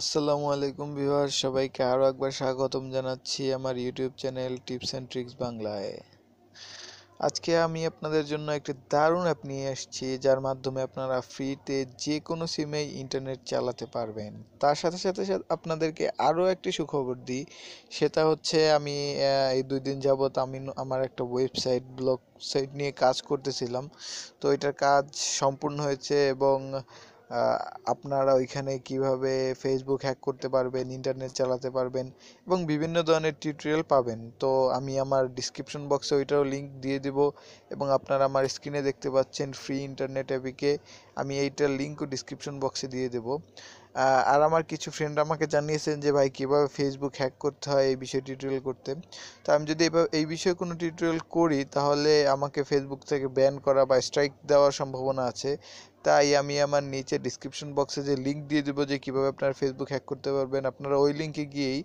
আসসালামু আলাইকুম ভিউয়ার সবাইকে আরও একবার স্বাগতম জানাচ্ছি আমার YouTube channel tips and tricks বাংলায় আজকে আমি আপনাদের জন্য একটি দারুণ অ্যাপ নিয়ে এসেছি যার মাধ্যমে আপনারা ফ্রিতে যে কোনো সিমেই ইন্টারনেট চালাতে পারবেন তার সাথে সাথে আপনাদেরকে আরও একটি সুখবর দিই সেটা হচ্ছে আমি এই দুই দিন যাবৎ আমি আমার একটা ওয়েবসাইট ব্লগ সাইট নিয়ে কাজ করতেছিলাম তো এটার কাজ সম্পূর্ণ হয়েছে এবং আপনারা ওইখানে কিভাবে ফেসবুক হ্যাক করতে পারবেন ইন্টারনেট চালাতে পারবেন এবং বিভিন্ন ধরনের টিউটোরিয়াল পাবেন তো আমি আমার ডিসক্রিপশন বক্সে ওইটারও লিঙ্ক দিয়ে দিব এবং আপনারা আমার স্ক্রিনে দেখতে পাচ্ছেন ফ্রি ইন্টারনেট অ্যাপিকে আমি এইটার লিঙ্কও ডিসক্রিপশন বক্সে দিয়ে দেবো আর আমার কিছু ফ্রেন্ড আমাকে জানিয়েছেন যে ভাই কীভাবে ফেসবুক হ্যাক করতে হয় এই বিষয়ে টিউটোরিয়াল করতে তো আমি যদি এভাবে এই বিষয়ে কোনো টিউটোরিয়াল করি তাহলে আমাকে ফেসবুক থেকে ব্যান করা বা স্ট্রাইক দেওয়ার সম্ভাবনা আছে তাই আমি আমার নিচে ডিসক্রিপশন বক্সে যে লিঙ্ক দিয়ে দেবো যে কীভাবে আপনারা ফেসবুক হ্যাক করতে পারবেন আপনারা ওই লিঙ্কে গিয়েই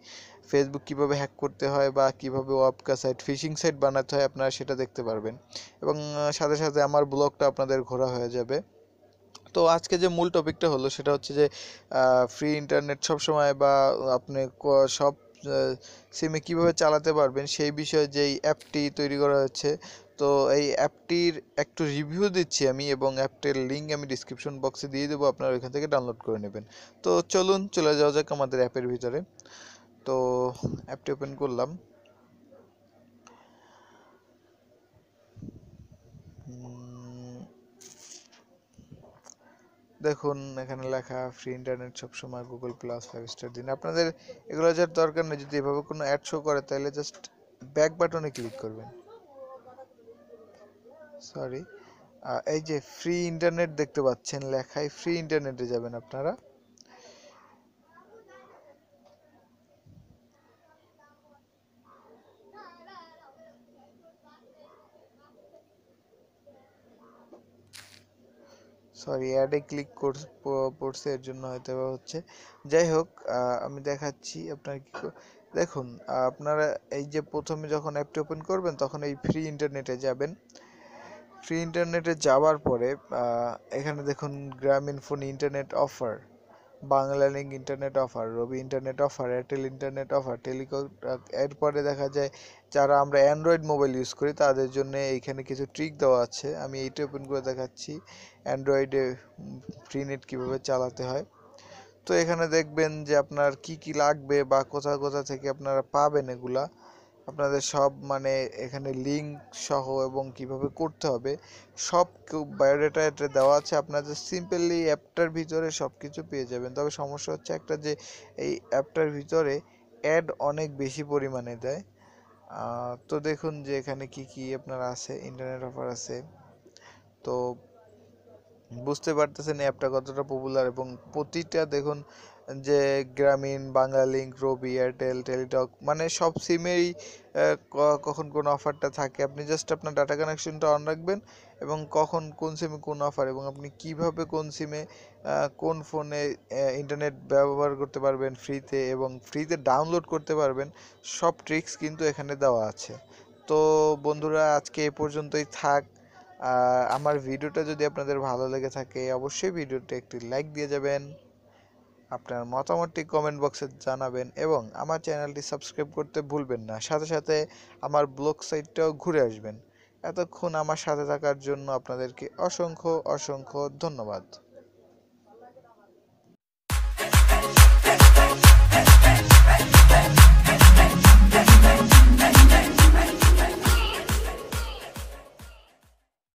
ফেসবুক কিভাবে হ্যাক করতে হয় বা কিভাবে ওয়াপকা সাইট ফিশিং সাইট বানাতে হয় আপনারা সেটা দেখতে পারবেন এবং সাথে সাথে আমার ব্লগটা আপনাদের ঘোরা হয়ে যাবে তো আজকে যে মূল টপিকটা হলো সেটা হচ্ছে যে ফ্রি ইন্টারনেট সব সময় বা আপনি সব সিমে কিভাবে চালাতে পারবেন সেই বিষয়ে যেই অ্যাপটি তৈরি করা হচ্ছে তো এই অ্যাপটির একটু রিভিউ দিচ্ছি আমি এবং অ্যাপটির লিঙ্ক আমি ডিসক্রিপশন বক্সে দিয়ে দেবো আপনারা ওইখান থেকে ডাউনলোড করে নেবেন তো চলুন চলে যাওয়া যাক আমাদের অ্যাপের ভিতরে তো অ্যাপটি ওপেন করলাম হুম দেখুন এখানে লেখা ফ্রি ইন্টারনেট সবসময় গুগল প্লাস ফাইভ স্টার দিন আপনাদের এগুলো যার দরকার নেই যদি এভাবে কোনো অ্যাড শো করে তাহলে জাস্ট ব্যাক বাটনে ক্লিক করবেন সরি এই যে ফ্রি ইন্টারনেট দেখতে পাচ্ছেন লেখায় ফ্রি ইন্টারনেটে যাবেন আপনারা সরি অ্যাডে ক্লিক পড়ছে এর জন্য হয়তো হচ্ছে যাই হোক আমি দেখাচ্ছি আপনার কি দেখুন আপনারা এই যে প্রথমে যখন অ্যাপটি ওপেন করবেন তখন এই ফ্রি ইন্টারনেটে যাবেন ফ্রি ইন্টারনেটে যাওয়ার পরে এখানে দেখুন Grameen phone internet offer Bangla Banglalink internet offer Robi internet offer Airtel internet offer telecom এরপরে দেখা যায় যারা আমরা অ্যান্ড্রয়েড মোবাইল ইউজ করি তাদের জন্য এইখানে কিছু ট্রিক দেওয়া আছে আমি এইটা ওপেন করে দেখাচ্ছি অ্যান্ড্রয়েডে ফ্রি নেট কীভাবে চালাতে হয় তো এখানে দেখবেন যে আপনার কি কি লাগবে বা কোথা কোথা থেকে আপনারা পাবেন এগুলা আপনাদের সব মানে এখানে লিঙ্ক সহ এবং কিভাবে করতে হবে সব বায়োডাটা এটা দেওয়া আছে আপনাদের সিম্পলি অ্যাপটার ভিতরে সব কিছু পেয়ে যাবেন তবে সমস্যা হচ্ছে একটা যে এই অ্যাপটার ভিতরে অ্যাড অনেক বেশি পরিমাণে দেয় তো দেখুন যে এখানে কি কি আপনার আছে ইন্টারনেট অফার আছে তো বুঝতে পারতেছেন অ্যাপটা কতটা পপুলার এবং প্রতিটা দেখুন যে গ্রামীণ বাঙালি রবি এয়ারটেল টেলিটক মানে সব সিমেই কখন কোন অফারটা থাকে আপনি জাস্ট আপনার ডাটা কানেকশনটা অন রাখবেন এবং কখন কোন সিমে কোন অফার এবং আপনি কিভাবে কোন সিমে কোন ফোনে ইন্টারনেট ব্যবহার করতে পারবেন ফ্রিতে এবং ফ্রিতে ডাউনলোড করতে পারবেন সব ট্রিক্স কিন্তু এখানে দেওয়া আছে তো বন্ধুরা আজকে এ পর্যন্তই থাক আমার ভিডিওটা যদি আপনাদের ভালো লেগে থাকে অবশ্যই ভিডিওতে একটি লাইক দিয়ে যাবেন আপনার মতামতটি কমেন্ট বক্সে জানাবেন এবং আমার চ্যানেলটি সাবস্ক্রাইব করতে ভুলবেন না সাথে সাথে আমার ব্লগ সাইটটাও ঘুরে আসবেন এতক্ষণ আমার সাথে থাকার জন্য আপনাদেরকে অসংখ্য অসংখ্য ধন্যবাদ